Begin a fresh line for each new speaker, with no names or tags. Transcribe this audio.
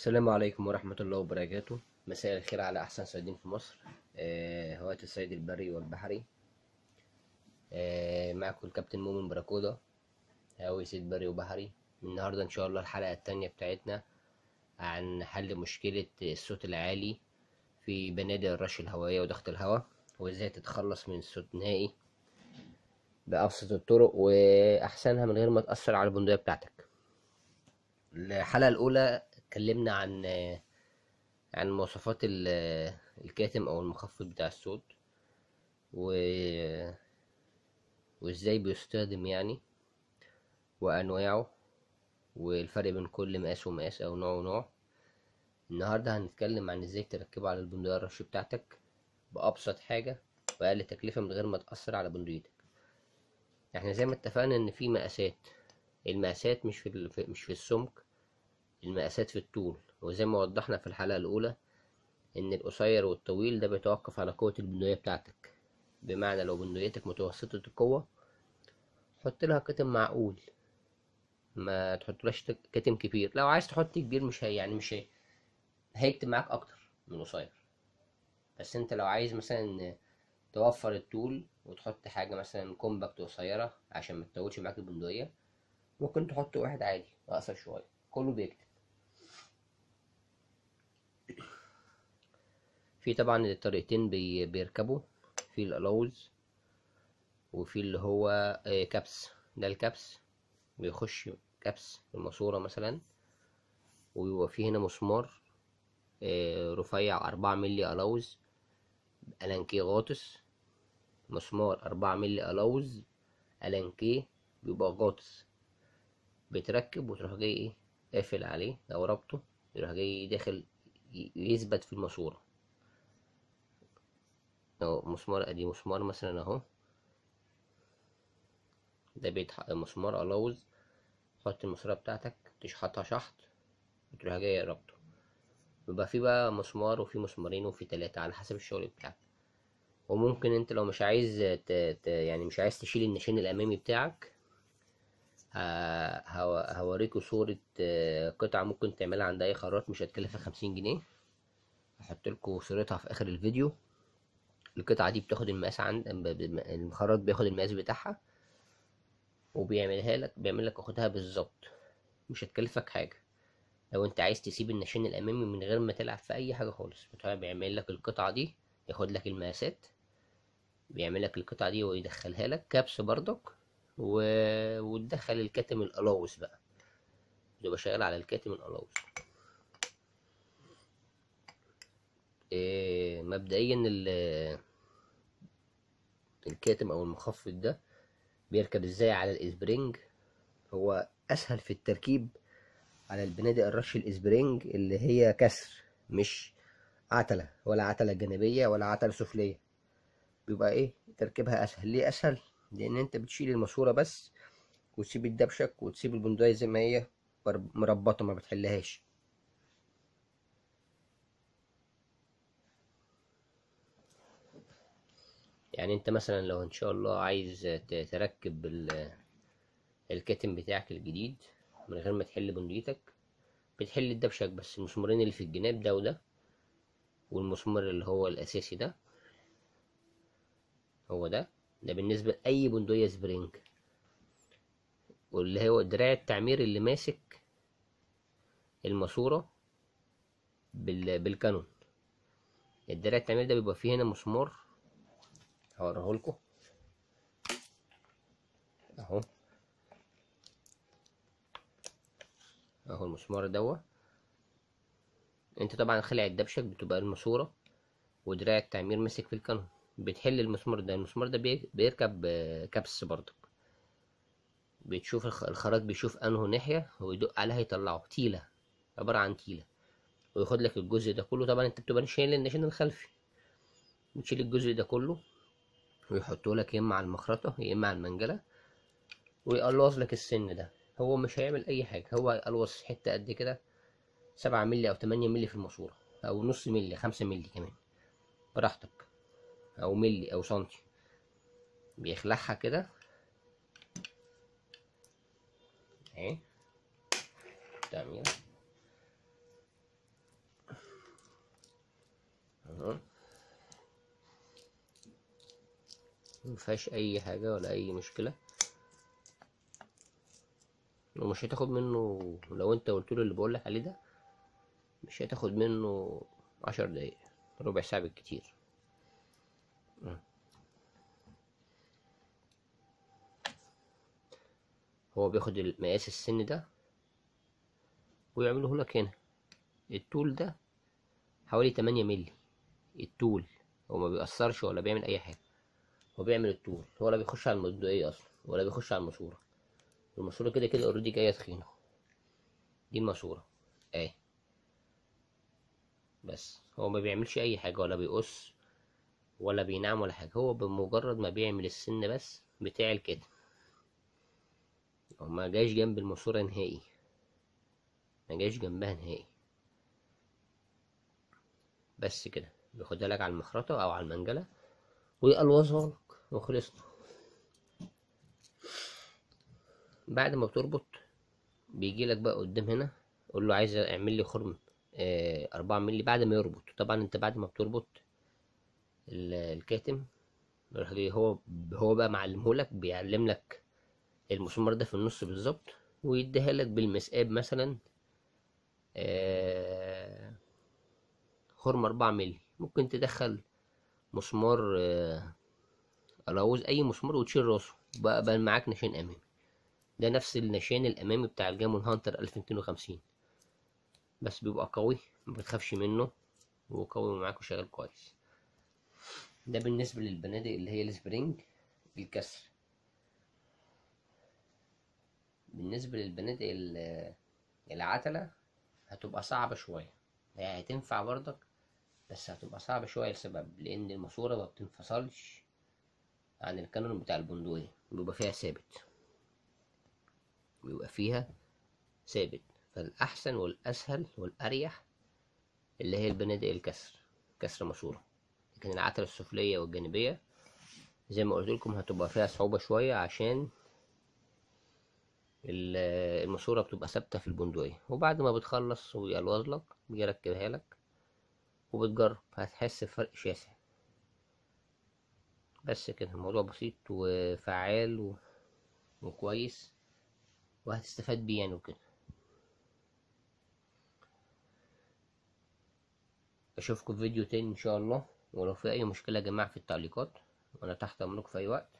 السلام عليكم ورحمة الله وبركاته مساء الخير على أحسن صيادين في مصر آه هواة الصيد البري والبحري آه معكم الكابتن مؤمن براكودا هاوي صيد بري وبحري النهاردة إن شاء الله الحلقة التانية بتاعتنا عن حل مشكلة الصوت العالي في بنادق الرش الهوائية وضغط الهواء وإزاي تتخلص من الصوت نهائي بأبسط الطرق وأحسنها من غير ما تأثر على البندقية بتاعتك الحلقة الأولى اتكلمنا عن عن مواصفات الكاتم او المخفض بتاع الصوت و وازاي بيستخدم يعني وانواعه والفرق بين كل مقاس ومقاس او نوع ونوع النهاردة هنتكلم عن ازاي تركبه على البندقية الرشية بتاعتك بأبسط حاجة وأقل تكلفة من غير ما تأثر على بندقيتك احنا زي ما اتفقنا ان في مقاسات المقاسات مش في مش في السمك المقاسات في الطول وزي ما وضحنا في الحلقة الأولى إن القصير والطويل ده بيتوقف على قوة البندوية بتاعتك بمعنى لو بندويتك متوسطة القوة حط لها كتم معقول ما تحطلهاش كتم كبير لو عايز تحط كبير مش هي يعني مش هي هيكتب معاك أكتر من قصير بس أنت لو عايز مثلا توفر الطول وتحط حاجة مثلا كومباكت قصيرة عشان ما تطولش معاك البندقية ممكن تحط واحد عادي أقصر شوية كله بيكتب في طبعا الطريقتين بيركبوا في الالاوز وفي اللي هو آه، كبس ده الكبس بيخش كبس الماسورة مثلا ويبقى فيه هنا مسمار آه، رفيع أربعة ملي ألاوز ألانكيه غاطس مسمار أربعة ملي ألاوز ألانكيه بيبقى غاطس بتركب وتروح جاي ايه قافل عليه أو رابطه يروح جاي داخل يثبت في الماسورة لو مسمار ادي مسمار مثلا اهو ده بيت مسمار الاوز حط المسمار بتاعتك تشحطها شحط وتروح جاي رابطه بيبقى في بقى مسمار وفي مسمارين وفي تلاتة على حسب الشغل بتاعك وممكن انت لو مش عايز ت... ت... يعني مش عايز تشيل النشين الامامي بتاعك ه... هوريكوا صورة آه، قطعة ممكن تعملها عند اي خراط مش هتكلفك خمسين جنيه هحطلكوا صورتها في اخر الفيديو القطعة دي بتاخد المقاس عند الخراط بياخد المقاس بتاعها وبيعملها لك بيعمل لك واخدها بالظبط مش هتكلفك حاجة لو انت عايز تسيب النشان الامامي من غير ما تلعب في اي حاجة خالص بيعمل لك القطعة دي ياخد لك المقاسات بيعمل لك القطعة دي ويدخلها لك كبس بردك و... وتدخل الكاتم الالوس بقى بتبقى شغال على الكاتم الالوس إيه مبدئيا الكاتم او المخفض ده بيركب ازاي على الاسبرينج هو اسهل في التركيب على البنادق الرش الاسبرينج اللي هي كسر مش عتلة ولا عتلة جانبية ولا عتلة سفلية بيبقى ايه تركيبها اسهل ليه اسهل لان انت بتشيل الماسورة بس وتسيب الدبشك وتسيب البندقية زي ما هي مربطة ما بتحلهاش يعني انت مثلا لو ان شاء الله عايز تركب الكتم بتاعك الجديد من غير ما تحل بنديتك بتحل الدبشك بس المسمارين اللي في الجناب ده وده والمسمار اللي هو الاساسي ده هو ده ده بالنسبة لأي بندقية سبرينج واللي هو دراع التعمير اللي ماسك الماسورة بالكانون الدراع التعمير ده بيبقى فيه هنا مسمار هوريه لكم اهو اهو المسمار دوت انت طبعا خلع الدبشك بتبقى الماسوره ودراع التعمير ماسك في الكانون بتحل المسمار ده المسمار ده بيركب آه، كبس برضك بتشوف الخراج بيشوف انه ناحيه ويدق عليها يطلعه تيله عباره عن تيله وياخد لك الجزء ده كله طبعا انت بتبقى شايل النشن الخلفي بتشيل الجزء ده كله ويحطه لك يا اما على المخرطه يا اما على المنجله ويقلوص لك السن ده هو مش هيعمل اي حاجه هو هيقلوظ حته قد كده سبعة مللي او تمانية مللي في الماسوره او نص مللي خمسة مللي كمان براحتك او مللي او سنتي بيخلعها كده اهي تمام مفيهاش اي حاجة ولا اي مشكلة ومش هتاخد منه لو انت قلتله اللي بقولك عليه ده مش هتاخد منه عشر دقايق ربع ساعة بالكتير هو بياخد مقاس السن ده ويعمله لك هنا الطول ده حوالي 8 مللي الطول هو ما بيأثرش ولا بيعمل اي حاجة وبيعمل الطول هو لا بيخش على المبدئية اصلا ولا بيخش على الماسورة الماسورة كده كده اوريدي جاية تخينة دي الماسورة اهي بس هو ما بيعملش اي حاجة ولا بيقص ولا بينعم ولا حاجة هو بمجرد ما بيعمل السن بس بتاع الكتم هو جايش جنب الماسورة نهائي ما جايش جنبها نهائي بس كده بياخدها لك على المخرطة او على المنجلة ويقلوظها لك وخلصنا بعد ما بتربط بيجي لك بقى قدام هنا قول له عايز اعمل لي خرم آه، أربعة ملي بعد ما يربط طبعا انت بعد ما بتربط الكاتم هو هو بقى معلمهولك بيعلم لك المسمار ده في النص بالظبط ويديها لك بالمسقاب مثلا آه، خرم أربعة ملي ممكن تدخل مسمار آه، روز اي مسمار وتشيل راسه بقى بقى معاك نشان امامي ده نفس النشان الامامي بتاع الجامون هانتر 1250 بس بيبقى قوي ما بتخافش منه وقوي ومعاك وشغال كويس ده بالنسبه للبنادق اللي هي السبرينج الكسر بالنسبه للبنادق العتله هتبقى صعبه شويه هي هتنفع برضك بس هتبقى صعبه شويه لسبب لان الماسوره ما بتنفصلش عن الكانون بتاع البندقية بيبقى فيها ثابت بيبقى فيها ثابت فالأحسن والأسهل والأريح اللي هي البنادق الكسر كسر ماسورة لكن العتلة السفلية والجانبية زي ما قلت لكم هتبقى فيها صعوبة شوية عشان الماسورة بتبقى ثابتة في البندقية وبعد ما بتخلص ويلوظ لك بيركبها لك وبتجرب هتحس بفرق شاسع بس كده الموضوع بسيط وفعال و... وكويس وهتستفاد بيه يعني وكده اشوفكم في فيديو تاني ان شاء الله ولو في اي مشكله يا جماعه في التعليقات وانا تحت امركم في اي وقت